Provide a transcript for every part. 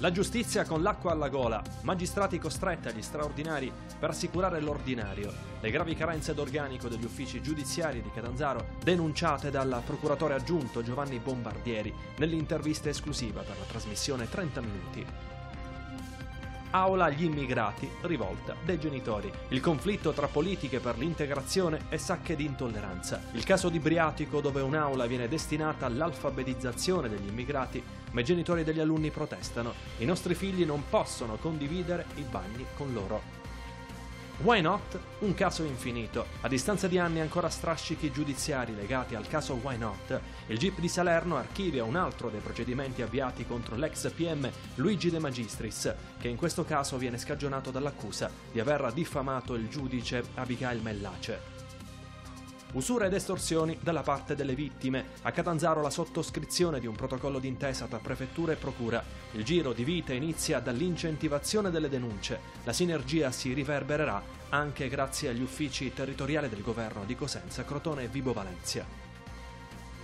La giustizia con l'acqua alla gola, magistrati costretti agli straordinari per assicurare l'ordinario, le gravi carenze d'organico degli uffici giudiziari di Catanzaro denunciate dal procuratore aggiunto Giovanni Bombardieri nell'intervista esclusiva per la trasmissione 30 minuti. Aula agli immigrati, rivolta dei genitori. Il conflitto tra politiche per l'integrazione e sacche di intolleranza. Il caso di Briatico dove un'aula viene destinata all'alfabetizzazione degli immigrati, ma i genitori degli alunni protestano. I nostri figli non possono condividere i bagni con loro. Why Not? Un caso infinito. A distanza di anni ancora strascichi giudiziari legati al caso Why Not, il GIP di Salerno archivia un altro dei procedimenti avviati contro l'ex PM Luigi De Magistris, che in questo caso viene scagionato dall'accusa di aver diffamato il giudice Abigail Mellace usura ed estorsioni dalla parte delle vittime. A Catanzaro la sottoscrizione di un protocollo d'intesa tra prefettura e procura. Il giro di vita inizia dall'incentivazione delle denunce. La sinergia si riverbererà anche grazie agli uffici territoriali del governo di Cosenza, Crotone e Vibo Valencia.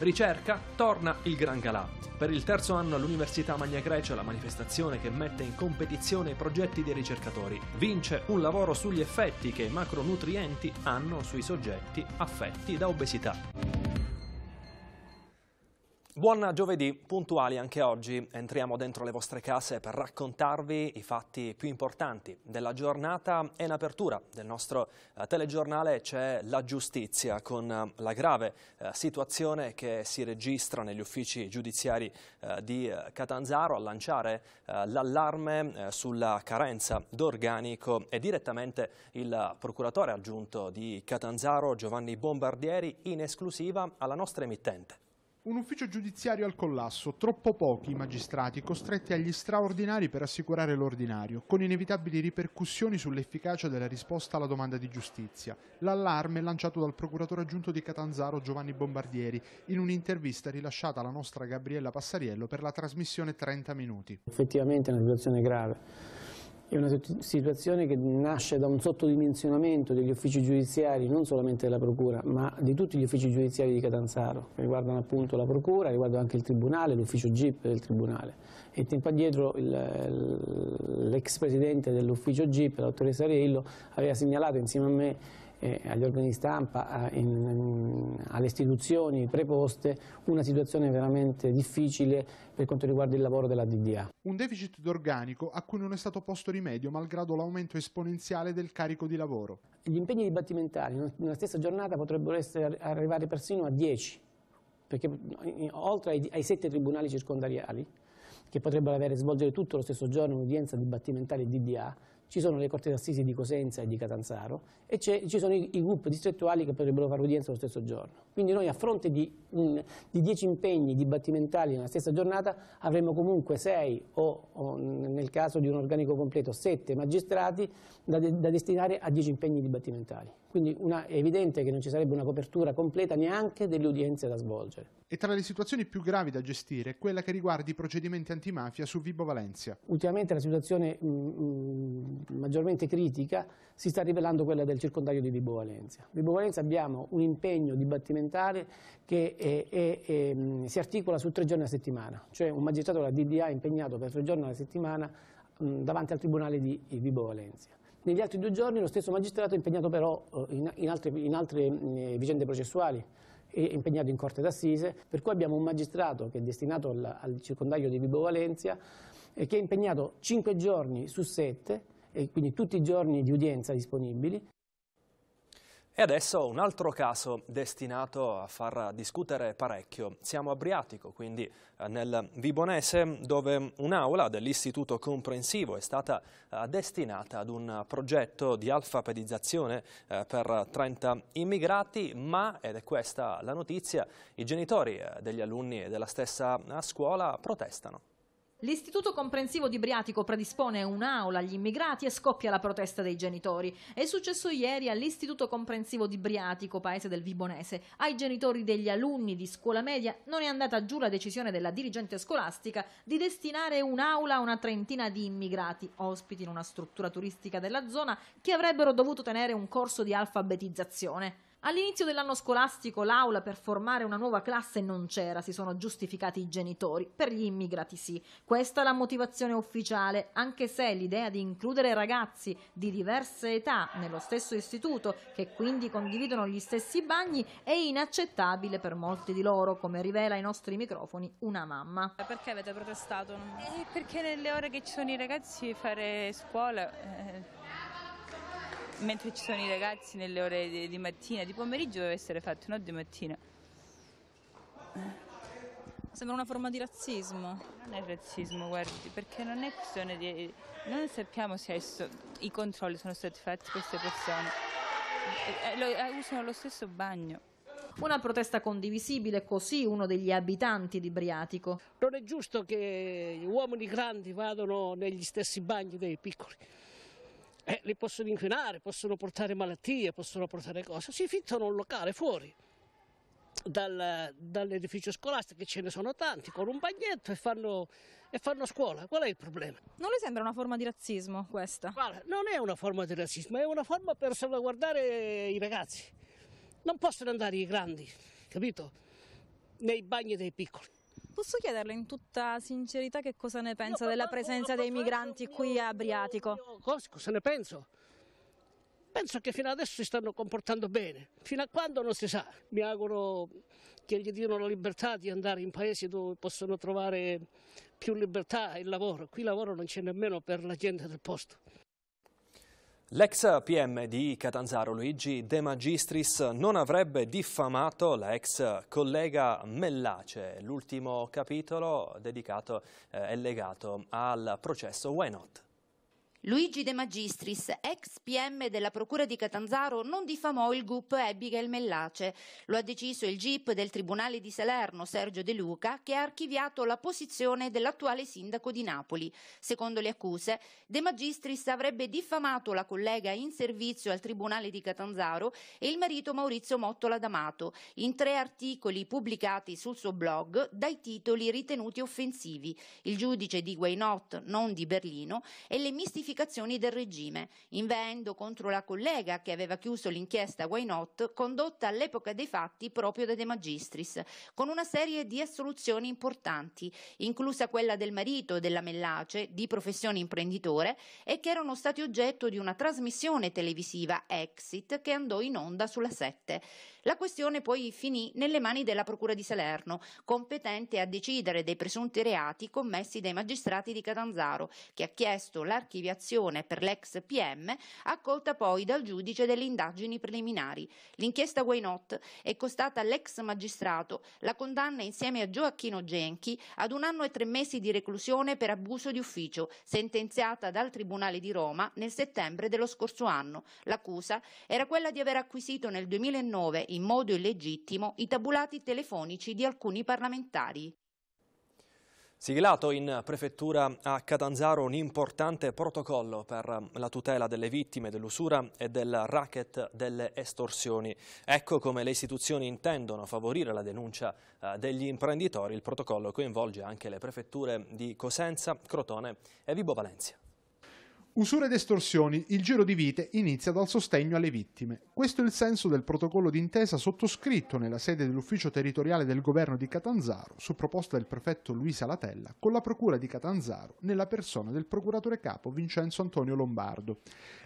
Ricerca, torna il Gran Galà. Per il terzo anno all'Università Magna Grecia, la manifestazione che mette in competizione i progetti dei ricercatori, vince un lavoro sugli effetti che i macronutrienti hanno sui soggetti affetti da obesità. Buon giovedì, puntuali anche oggi. Entriamo dentro le vostre case per raccontarvi i fatti più importanti della giornata e in apertura del nostro eh, telegiornale c'è la giustizia con eh, la grave eh, situazione che si registra negli uffici giudiziari eh, di eh, Catanzaro a lanciare eh, l'allarme sulla carenza d'organico e direttamente il procuratore aggiunto di Catanzaro Giovanni Bombardieri in esclusiva alla nostra emittente. Un ufficio giudiziario al collasso, troppo pochi magistrati costretti agli straordinari per assicurare l'ordinario, con inevitabili ripercussioni sull'efficacia della risposta alla domanda di giustizia. L'allarme è lanciato dal procuratore aggiunto di Catanzaro Giovanni Bombardieri in un'intervista rilasciata alla nostra Gabriella Passariello per la trasmissione 30 minuti. Effettivamente è una situazione grave è una situazione che nasce da un sottodimensionamento degli uffici giudiziari, non solamente della Procura, ma di tutti gli uffici giudiziari di Catanzaro, che riguardano appunto la Procura, riguardano anche il Tribunale, l'ufficio GIP del Tribunale. E tempo addietro l'ex presidente dell'ufficio GIP, la dottoressa Reillo, aveva segnalato insieme a me eh, agli organi di stampa, in, in, alle istituzioni preposte, una situazione veramente difficile per quanto riguarda il lavoro della DDA. Un deficit d'organico a cui non è stato posto rimedio malgrado l'aumento esponenziale del carico di lavoro. Gli impegni dibattimentali nella stessa giornata potrebbero essere, arrivare persino a 10, perché oltre ai, ai 7 tribunali circondariali, che potrebbero avere, svolgere tutto lo stesso giorno un'udienza dibattimentale DDA, ci sono le corti d'assisi di Cosenza e di Catanzaro e ci sono i, i gruppi distrettuali che potrebbero fare udienza lo stesso giorno. Quindi noi a fronte di, un, mm, di dieci impegni dibattimentali nella stessa giornata avremo comunque sei o, o, nel caso di un organico completo sette magistrati da, da destinare a dieci impegni dibattimentali quindi una, è evidente che non ci sarebbe una copertura completa neanche delle udienze da svolgere. E tra le situazioni più gravi da gestire è quella che riguarda i procedimenti antimafia su Vibo Valencia. Ultimamente la situazione mh, mm, mm, maggiormente critica si sta rivelando quella del circondario di Vibo Valencia. Vibo Valencia abbiamo un impegno dibattimentale che è, è, è, mm, si articola su tre giorni a settimana, cioè un magistrato della DDA impegnato per tre giorni alla settimana mh, davanti al tribunale di Vibo Valencia. Negli altri due giorni lo stesso magistrato è impegnato però eh, in, in altre, in altre mh, eh, vicende processuali, è impegnato in corte d'assise, per cui abbiamo un magistrato che è destinato al, al circondario di Vibo Valencia e eh, che è impegnato cinque giorni su sette, e quindi tutti i giorni di udienza disponibili. E adesso un altro caso destinato a far discutere parecchio. Siamo a Briatico, quindi eh, nel Vibonese, dove un'aula dell'Istituto Comprensivo è stata eh, destinata ad un progetto di alfabetizzazione eh, per 30 immigrati, ma, ed è questa la notizia, i genitori degli alunni della stessa scuola protestano. L'istituto comprensivo di Briatico predispone un'aula agli immigrati e scoppia la protesta dei genitori. È successo ieri all'istituto comprensivo di Briatico, paese del Vibonese. Ai genitori degli alunni di scuola media non è andata giù la decisione della dirigente scolastica di destinare un'aula a una trentina di immigrati, ospiti in una struttura turistica della zona, che avrebbero dovuto tenere un corso di alfabetizzazione. All'inizio dell'anno scolastico l'aula per formare una nuova classe non c'era, si sono giustificati i genitori, per gli immigrati sì. Questa è la motivazione ufficiale, anche se l'idea di includere ragazzi di diverse età nello stesso istituto, che quindi condividono gli stessi bagni, è inaccettabile per molti di loro, come rivela ai nostri microfoni una mamma. Eh, perché avete protestato? Eh, perché nelle ore che ci sono i ragazzi fare scuola... Eh mentre ci sono i ragazzi nelle ore di, di mattina, di pomeriggio deve essere fatto, non di mattina. Eh. Sembra una forma di razzismo. Non è razzismo, guardi, perché non è questione di... Non sappiamo se so... i controlli sono stati fatti per queste persone. E, eh, eh, lo, usano lo stesso bagno. Una protesta condivisibile, così uno degli abitanti di Briatico. Non è giusto che gli uomini grandi vadano negli stessi bagni dei piccoli eh, li possono inquinare, possono portare malattie, possono portare cose, si fittano un locale fuori dal, dall'edificio scolastico, che ce ne sono tanti, con un bagnetto e fanno, e fanno, scuola. Qual è il problema? Non le sembra una forma di razzismo questa? Vale, non è una forma di razzismo, è una forma per salvaguardare i ragazzi. Non possono andare i grandi, capito? Nei bagni dei piccoli. Posso chiederle in tutta sincerità che cosa ne pensa della presenza dei migranti mio, qui a Adriatico? Mio, mio, cosa ne penso? Penso che fino adesso si stanno comportando bene, fino a quando non si sa. Mi auguro che gli diano la libertà di andare in paesi dove possono trovare più libertà e lavoro. Qui lavoro non c'è nemmeno per la gente del posto. L'ex PM di Catanzaro Luigi De Magistris non avrebbe diffamato la ex collega Mellace. L'ultimo capitolo dedicato eh, è legato al processo Why Not? Luigi De Magistris, ex PM della Procura di Catanzaro, non diffamò il GUP Abigail Mellace. Lo ha deciso il GIP del Tribunale di Salerno, Sergio De Luca, che ha archiviato la posizione dell'attuale sindaco di Napoli. Secondo le accuse, De Magistris avrebbe diffamato la collega in servizio al Tribunale di Catanzaro e il marito Maurizio Mottola D'Amato in tre articoli pubblicati sul suo blog dai titoli ritenuti offensivi. Il giudice di Guainot, non di Berlino, e le mistificazioni ramificazioni del regime, invendo contro la collega che aveva chiuso l'inchiesta Why Not, condotta all'epoca dei fatti proprio da De Magistris, con una serie di assoluzioni importanti, inclusa quella del marito della Mellace, di professione imprenditore, e che erano stati oggetto di una trasmissione televisiva Exit che andò in onda sulla 7. La questione poi finì nelle mani della Procura di Salerno, competente a decidere dei presunti reati commessi dai magistrati di Catanzaro, che ha chiesto l'archiviazione indagazione per l'ex PM, accolta poi dal giudice delle indagini preliminari. L'inchiesta Why Not è costata all'ex magistrato la condanna insieme a Gioacchino Genchi ad un anno e tre mesi di reclusione per abuso di ufficio, sentenziata dal Tribunale di Roma nel settembre dello scorso anno. L'accusa era quella di aver acquisito nel 2009 in modo illegittimo i tabulati telefonici di alcuni parlamentari. Siglato in prefettura a Catanzaro un importante protocollo per la tutela delle vittime dell'usura e del racket delle estorsioni. Ecco come le istituzioni intendono favorire la denuncia eh, degli imprenditori. Il protocollo coinvolge anche le prefetture di Cosenza, Crotone e Vibo Valencia. Usure ed estorsioni, il giro di vite inizia dal sostegno alle vittime. Questo è il senso del protocollo d'intesa sottoscritto nella sede dell'ufficio territoriale del governo di Catanzaro, su proposta del prefetto Luisa Latella, con la procura di Catanzaro, nella persona del procuratore capo Vincenzo Antonio Lombardo.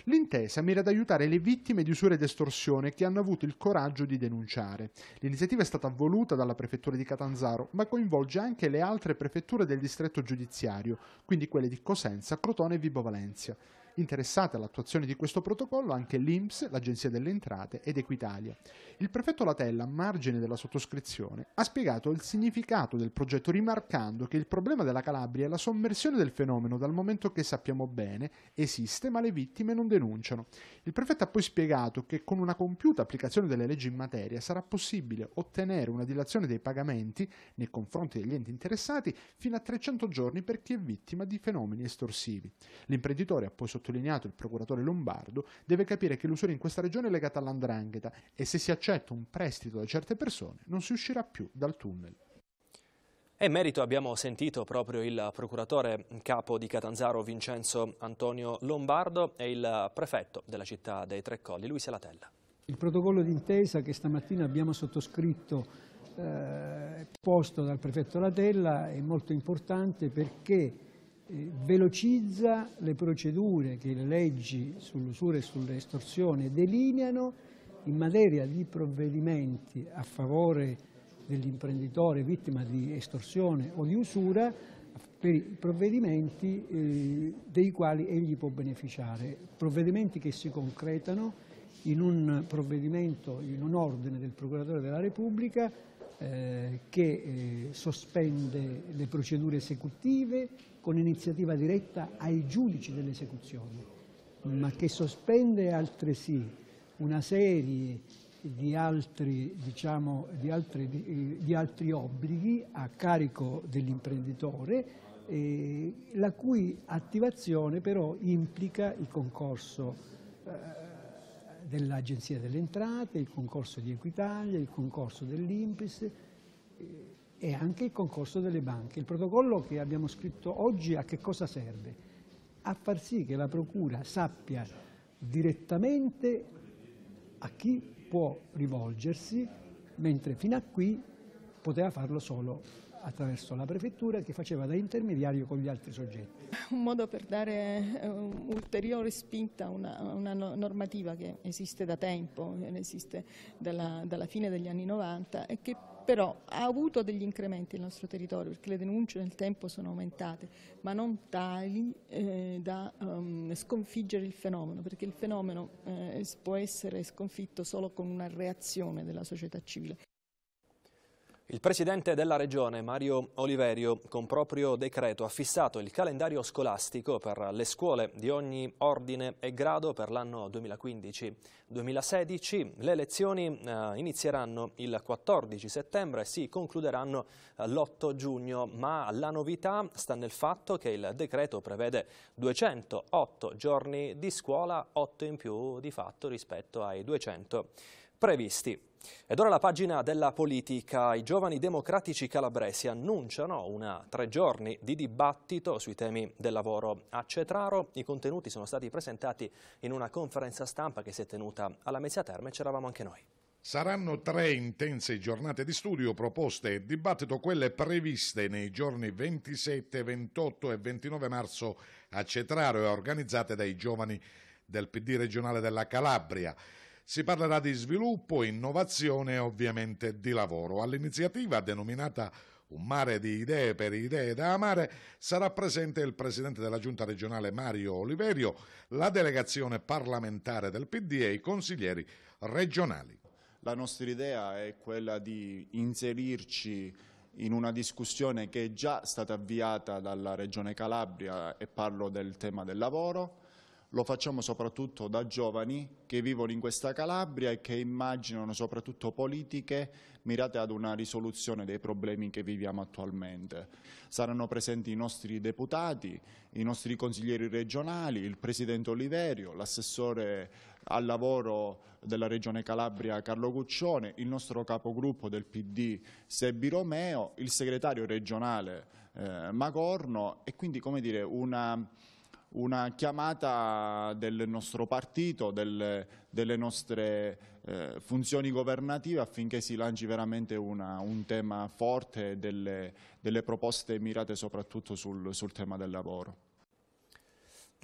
L'intesa mira ad aiutare le vittime di usure ed estorsione che hanno avuto il coraggio di denunciare. L'iniziativa è stata voluta dalla prefettura di Catanzaro, ma coinvolge anche le altre prefetture del distretto giudiziario, quindi quelle di Cosenza, Crotone e Vibo Valencia interessate all'attuazione di questo protocollo anche l'INPS, l'Agenzia delle Entrate ed Equitalia. Il prefetto Latella, a margine della sottoscrizione, ha spiegato il significato del progetto rimarcando che il problema della Calabria è la sommersione del fenomeno dal momento che sappiamo bene esiste ma le vittime non denunciano. Il prefetto ha poi spiegato che con una compiuta applicazione delle leggi in materia sarà possibile ottenere una dilazione dei pagamenti nei confronti degli enti interessati fino a 300 giorni per chi è vittima di fenomeni estorsivi. L'imprenditore ha poi sottolineato sottolineato il procuratore Lombardo, deve capire che l'usura in questa regione è legata all'andrangheta e se si accetta un prestito da certe persone non si uscirà più dal tunnel. E in merito abbiamo sentito proprio il procuratore capo di Catanzaro Vincenzo Antonio Lombardo e il prefetto della città dei Tre Colli, Luisa Latella. Il protocollo d'intesa che stamattina abbiamo sottoscritto eh, posto dal prefetto Latella è molto importante perché eh, velocizza le procedure che le leggi sull'usura e sull'estorsione delineano in materia di provvedimenti a favore dell'imprenditore vittima di estorsione o di usura per i provvedimenti eh, dei quali egli può beneficiare, provvedimenti che si concretano in un provvedimento, in un ordine del Procuratore della Repubblica eh, che eh, sospende le procedure esecutive con iniziativa diretta ai giudici dell'esecuzione, ma che sospende altresì una serie di altri, diciamo, di altri, di, di altri obblighi a carico dell'imprenditore, eh, la cui attivazione però implica il concorso eh, dell'Agenzia delle Entrate, il concorso di Equitalia, il concorso dell'Impis eh, e anche il concorso delle banche. Il protocollo che abbiamo scritto oggi a che cosa serve? A far sì che la Procura sappia direttamente a chi può rivolgersi, mentre fino a qui poteva farlo solo attraverso la prefettura che faceva da intermediario con gli altri soggetti. Un modo per dare uh, ulteriore spinta a una, una, normativa che esiste da tempo, esiste dalla, dalla fine degli anni 90 e che però ha avuto degli incrementi nel nostro territorio perché le denunce nel tempo sono aumentate, ma non tali eh, da um, sconfiggere il fenomeno, perché il fenomeno eh, può essere sconfitto solo con una reazione della società civile. Il presidente della regione, Mario Oliverio, con proprio decreto ha fissato il calendario scolastico per le scuole di ogni ordine e grado per l'anno 2015-2016. Le lezioni eh, inizieranno il 14 settembre e si concluderanno eh, l'8 giugno, ma la novità sta nel fatto che il decreto prevede 208 giorni di scuola, 8 in più di fatto rispetto ai 200 giorni previsti. Ed ora la pagina della politica. I giovani democratici calabresi annunciano una tre giorni di dibattito sui temi del lavoro a Cetraro. I contenuti sono stati presentati in una conferenza stampa che si è tenuta alla Mezzia Terme. C'eravamo anche noi. Saranno tre intense giornate di studio, proposte e dibattito, quelle previste nei giorni 27, 28 e 29 marzo a Cetraro e organizzate dai giovani del PD regionale della Calabria. Si parlerà di sviluppo, innovazione e ovviamente di lavoro. All'iniziativa denominata un mare di idee per idee da amare, sarà presente il presidente della giunta regionale Mario Oliverio, la delegazione parlamentare del PD e i consiglieri regionali. La nostra idea è quella di inserirci in una discussione che è già stata avviata dalla Regione Calabria e parlo del tema del lavoro, lo facciamo soprattutto da giovani che vivono in questa Calabria e che immaginano soprattutto politiche mirate ad una risoluzione dei problemi che viviamo attualmente. Saranno presenti i nostri deputati, i nostri consiglieri regionali, il Presidente Oliverio, l'assessore al lavoro della Regione Calabria Carlo Guccione, il nostro capogruppo del PD Sebi Romeo, il segretario regionale eh, Magorno e quindi come dire una una chiamata del nostro partito, del, delle nostre eh, funzioni governative affinché si lanci veramente una, un tema forte e delle, delle, proposte mirate soprattutto sul, sul tema del lavoro.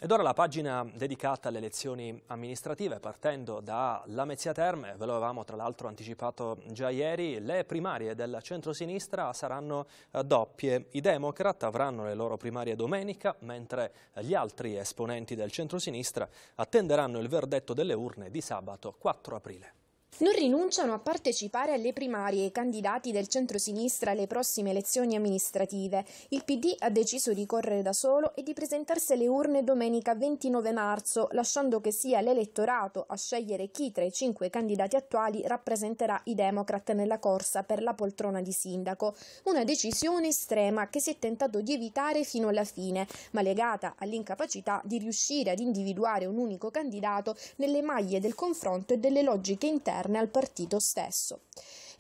Ed ora la pagina dedicata alle elezioni amministrative, partendo da Lamezia Terme, ve lo avevamo tra l'altro anticipato già ieri, le primarie del centrosinistra saranno eh, doppie. I Democrat avranno le loro primarie domenica, mentre gli altri esponenti del centrosinistra attenderanno il verdetto delle urne di sabato 4 aprile. Non rinunciano a partecipare alle primarie i candidati del centro-sinistra alle prossime elezioni amministrative. Il PD ha deciso di correre da solo e di presentarsi alle urne domenica 29 marzo, lasciando che sia l'elettorato a scegliere chi tra i cinque candidati attuali rappresenterà i Democrat nella corsa per la poltrona di sindaco. Una decisione estrema che si è tentato di evitare fino alla fine, ma legata all'incapacità di riuscire ad individuare un unico candidato nelle maglie del confronto e delle logiche interne interne al partito stesso.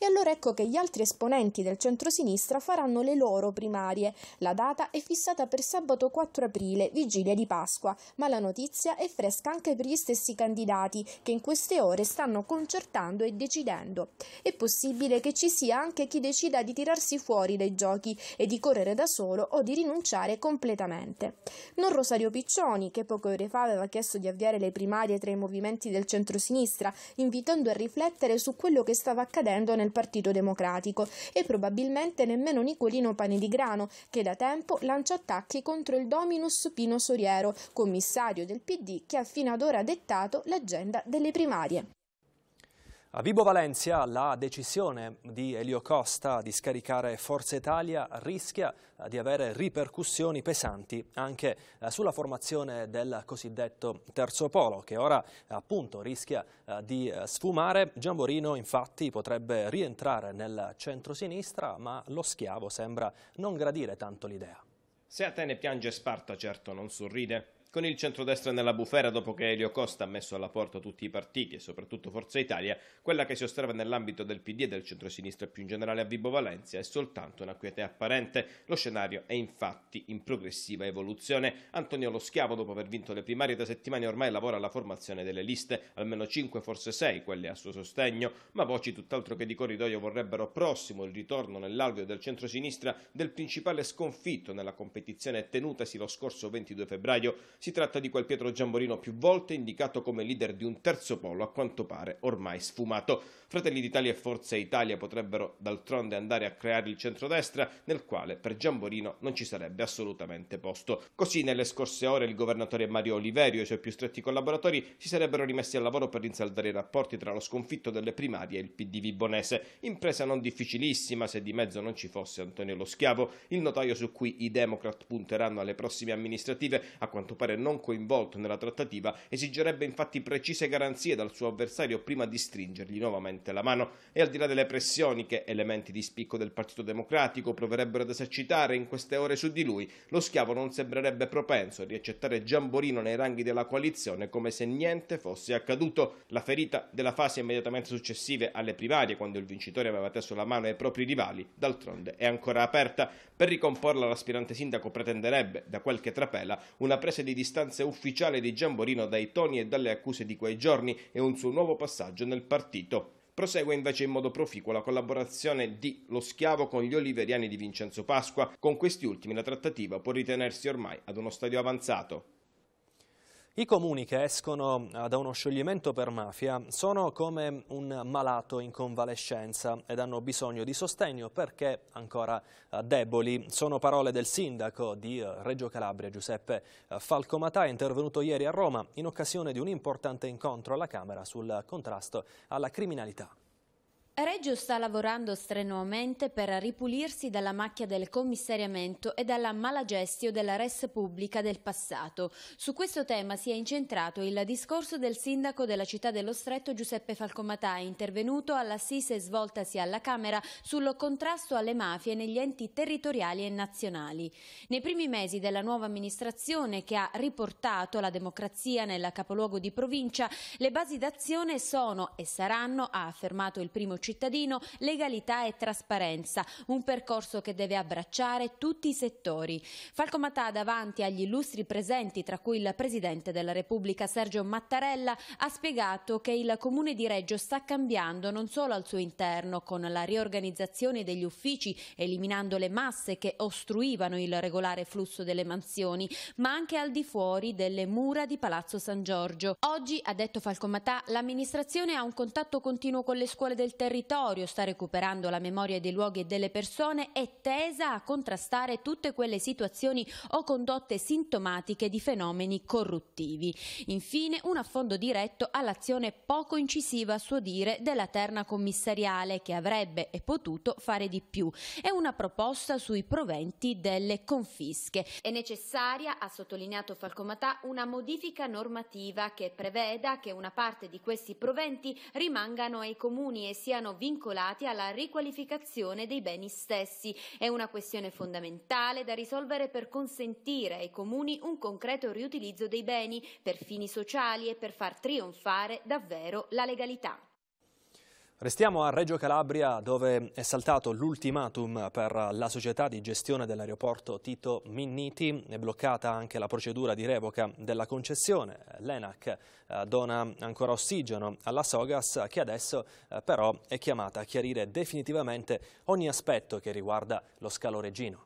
E allora ecco che gli altri esponenti del centrosinistra faranno le loro primarie. La data è fissata per sabato 4 aprile, vigilia di Pasqua, ma la notizia è fresca anche per gli stessi candidati che in queste ore stanno concertando e decidendo. È possibile che ci sia anche chi decida di tirarsi fuori dai giochi e di correre da solo o di rinunciare completamente. Non Rosario Piccioni, che poche ore fa aveva chiesto di avviare le primarie tra i movimenti del centrosinistra, invitando a riflettere su quello che stava accadendo nel Partito Democratico e probabilmente nemmeno Nicolino Panedigrano, che da tempo lancia attacchi contro il Dominus Pino Soriero, commissario del PD che ha fino ad ora dettato l'agenda delle primarie. A Vibo Valencia la decisione di Elio Costa di scaricare Forza Italia rischia di avere ripercussioni pesanti anche eh, sulla formazione del cosiddetto terzo polo che ora appunto rischia eh, di eh, sfumare. Giamborino infatti potrebbe rientrare nel centro-sinistra ma lo schiavo sembra non gradire tanto l'idea. Se Atene piange Sparta certo non sorride con il centrodestra nella bufera dopo che Elio Costa ha messo alla porta tutti i partiti e soprattutto Forza Italia, quella che si osserva nell'ambito del PD e del centrosinistra più in generale a Vibo Valencia è soltanto una quiete apparente. Lo scenario è infatti in progressiva evoluzione. Antonio Lo Schiavo, dopo aver vinto le primarie da settimane, ormai lavora alla formazione delle liste, almeno 5, forse 6 quelle a suo sostegno, ma voci tutt'altro che di corridoio vorrebbero prossimo il ritorno nell'alveo del centrosinistra del principale sconfitto nella competizione tenutasi lo scorso 22 febbraio si tratta di quel Pietro Giamborino più volte indicato come leader di un terzo polo, a quanto pare ormai sfumato. Fratelli d'Italia e Forza Italia potrebbero d'altronde andare a creare il centrodestra, nel quale per Giamborino non ci sarebbe assolutamente posto. Così nelle scorse ore il governatore Mario Oliverio e i suoi più stretti collaboratori si sarebbero rimessi al lavoro per rinsaldare i rapporti tra lo sconfitto delle primarie e il PDV bonese, impresa non difficilissima se di mezzo non ci fosse Antonio Lo Schiavo, il notaio su cui i Democrat punteranno alle prossime amministrative, a quanto pare giocatore non coinvolto nella trattativa esigerebbe infatti precise garanzie dal suo avversario prima di stringergli nuovamente la mano e al di là delle pressioni che elementi di spicco del Partito Democratico proverebbero ad esercitare in queste ore su di lui, lo schiavo non sembrerebbe propenso a riaccettare Giamborino nei ranghi della coalizione come se niente fosse accaduto. La ferita della fase immediatamente successive alle primarie, quando il vincitore aveva teso la mano ai propri rivali, d'altronde è ancora aperta. Per ricomporla l'aspirante sindaco pretenderebbe, da qualche trapela, una presa di distanze ufficiale di Giamborino dai toni e dalle accuse di quei giorni e un suo nuovo passaggio nel partito. Prosegue invece in modo proficuo la collaborazione di Lo Schiavo con gli oliveriani di Vincenzo Pasqua, con questi ultimi la trattativa può ritenersi ormai ad uno stadio avanzato. I comuni che escono eh, da uno scioglimento per mafia sono come un malato in convalescenza ed hanno bisogno di sostegno perché ancora eh, deboli. Sono parole del sindaco di eh, Reggio Calabria, Giuseppe Falcomatà, intervenuto ieri a Roma in occasione di un importante incontro alla Camera sul contrasto alla criminalità. Reggio sta lavorando strenuamente per ripulirsi dalla macchia del commissariamento e dalla malagestio della res pubblica del passato. Su questo tema si è incentrato il discorso del sindaco della città dello Stretto Giuseppe Falcomatà, intervenuto all'assise svoltasi alla Camera sul contrasto alle mafie negli enti territoriali e nazionali. Nei primi mesi della nuova amministrazione che ha riportato la democrazia nel capoluogo di provincia, le basi d'azione sono e saranno, ha affermato il primo cittadino, legalità e trasparenza, un percorso che deve abbracciare tutti i settori. Falco Matà davanti agli illustri presenti, tra cui il Presidente della Repubblica Sergio Mattarella, ha spiegato che il Comune di Reggio sta cambiando non solo al suo interno con la riorganizzazione degli uffici, eliminando le masse che ostruivano il regolare flusso delle mansioni, ma anche al di fuori delle mura di Palazzo San Giorgio. Oggi, ha detto Falcomatà, l'amministrazione ha un contatto continuo con le scuole del territorio territorio sta recuperando la memoria dei luoghi e delle persone è tesa a contrastare tutte quelle situazioni o condotte sintomatiche di fenomeni corruttivi. Infine un affondo diretto all'azione poco incisiva a suo dire della terna commissariale che avrebbe e potuto fare di più È una proposta sui proventi delle confische. È necessaria, ha sottolineato Falcomatà, una modifica normativa che preveda che una parte di questi proventi rimangano ai comuni e siano siano vincolati alla riqualificazione dei beni stessi. È una questione fondamentale da risolvere per consentire ai comuni un concreto riutilizzo dei beni per fini sociali e per far trionfare davvero la legalità. Restiamo a Reggio Calabria dove è saltato l'ultimatum per la società di gestione dell'aeroporto Tito Minniti, è bloccata anche la procedura di revoca della concessione, l'ENAC eh, dona ancora ossigeno alla Sogas che adesso eh, però è chiamata a chiarire definitivamente ogni aspetto che riguarda lo scalo reggino.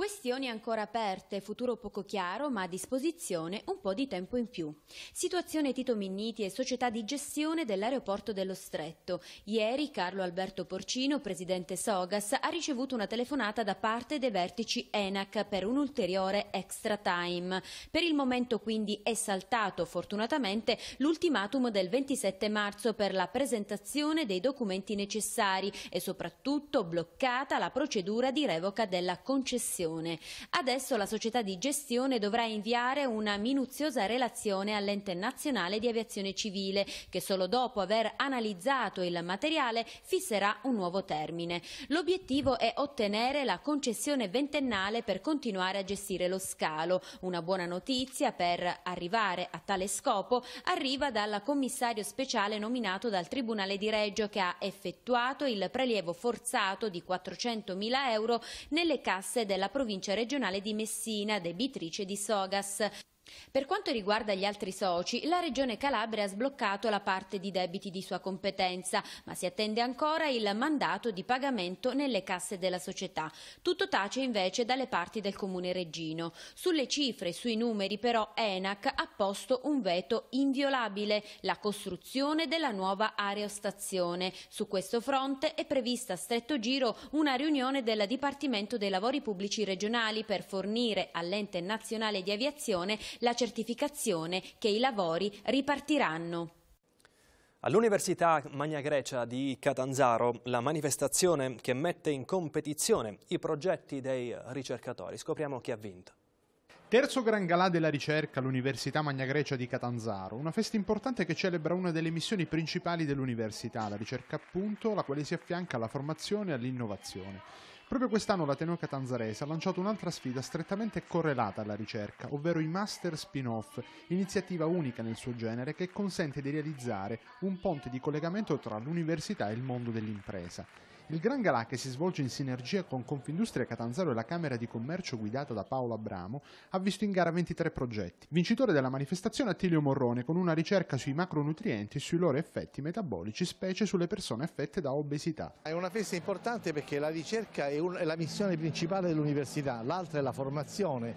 Questioni ancora aperte, futuro poco chiaro, ma a disposizione un po' di tempo in più. Situazione Tito Minniti e società di gestione dell'aeroporto dello Stretto. Ieri Carlo Alberto Porcino, presidente Sogas, ha ricevuto una telefonata da parte dei vertici ENAC per un ulteriore extra time. Per il momento quindi è saltato, fortunatamente, l'ultimatum del 27 marzo per la presentazione dei documenti necessari e soprattutto bloccata la procedura di revoca della concessione gestione. Adesso la società di gestione dovrà inviare una minuziosa relazione all'ente nazionale di aviazione civile che solo dopo aver analizzato il materiale fisserà un nuovo termine. L'obiettivo è ottenere la concessione ventennale per continuare a gestire lo scalo. Una buona notizia per arrivare a tale scopo arriva dal commissario speciale nominato dal Tribunale di Reggio che ha effettuato il prelievo forzato di 400.000 euro nelle casse della provincia provincia regionale di Messina, debitrice di Sogas. Per quanto riguarda gli altri soci, la Regione Calabria ha sbloccato la parte di debiti di sua competenza, ma si attende ancora il mandato di pagamento nelle casse della società. Tutto tace invece dalle parti del Comune Reggino. Sulle cifre e sui numeri però ENAC ha posto un veto inviolabile, la costruzione della nuova aerostazione. Su questo fronte è prevista a stretto giro una riunione del Dipartimento dei Lavori Pubblici Regionali per fornire all'ente nazionale di aviazione la certificazione che i lavori ripartiranno. All'Università Magna Grecia di Catanzaro la manifestazione che mette in competizione i progetti dei ricercatori. Scopriamo chi ha vinto. Terzo gran galà della ricerca all'Università Magna Grecia di Catanzaro, una festa importante che celebra una delle missioni principali dell'università, la ricerca appunto, la quale si affianca alla formazione e all'innovazione. Proprio quest'anno l'Ateneo Catanzarese ha lanciato un'altra sfida strettamente correlata alla ricerca, ovvero i Master Spin-off, iniziativa unica nel suo genere che consente di realizzare un ponte di collegamento tra l'università e il mondo dell'impresa. Il Gran Galà, che si svolge in sinergia con Confindustria Catanzaro e la Camera di Commercio guidata da Paolo Abramo, ha visto in gara 23 progetti. Vincitore della manifestazione Attilio Morrone con una ricerca sui macronutrienti e sui loro effetti metabolici, specie sulle persone affette da obesità. È una festa importante perché la ricerca è, un, è la missione principale dell'università, l'altra è la formazione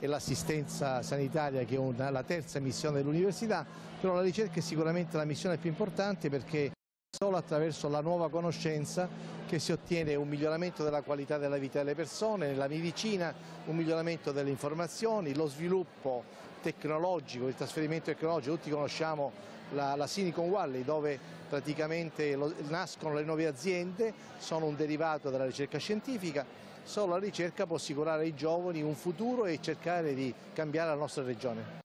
e l'assistenza sanitaria che è una, la terza missione dell'università, però la ricerca è sicuramente la missione più importante perché Solo attraverso la nuova conoscenza che si ottiene un miglioramento della qualità della vita delle persone, nella medicina, un miglioramento delle informazioni, lo sviluppo tecnologico, il trasferimento tecnologico, tutti conosciamo la, la Silicon Valley dove praticamente lo, nascono le nuove aziende, sono un derivato della ricerca scientifica, solo la ricerca può assicurare ai giovani un futuro e cercare di cambiare la nostra regione.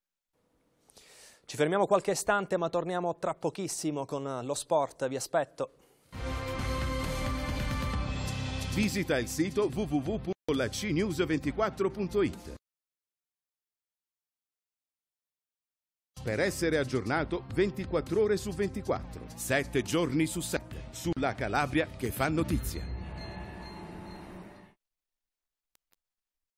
Ci fermiamo qualche istante ma torniamo tra pochissimo con lo sport, vi aspetto. Visita il sito www.lacnews24.it per essere aggiornato 24 ore su 24, 7 giorni su 7, sulla Calabria che fa notizia.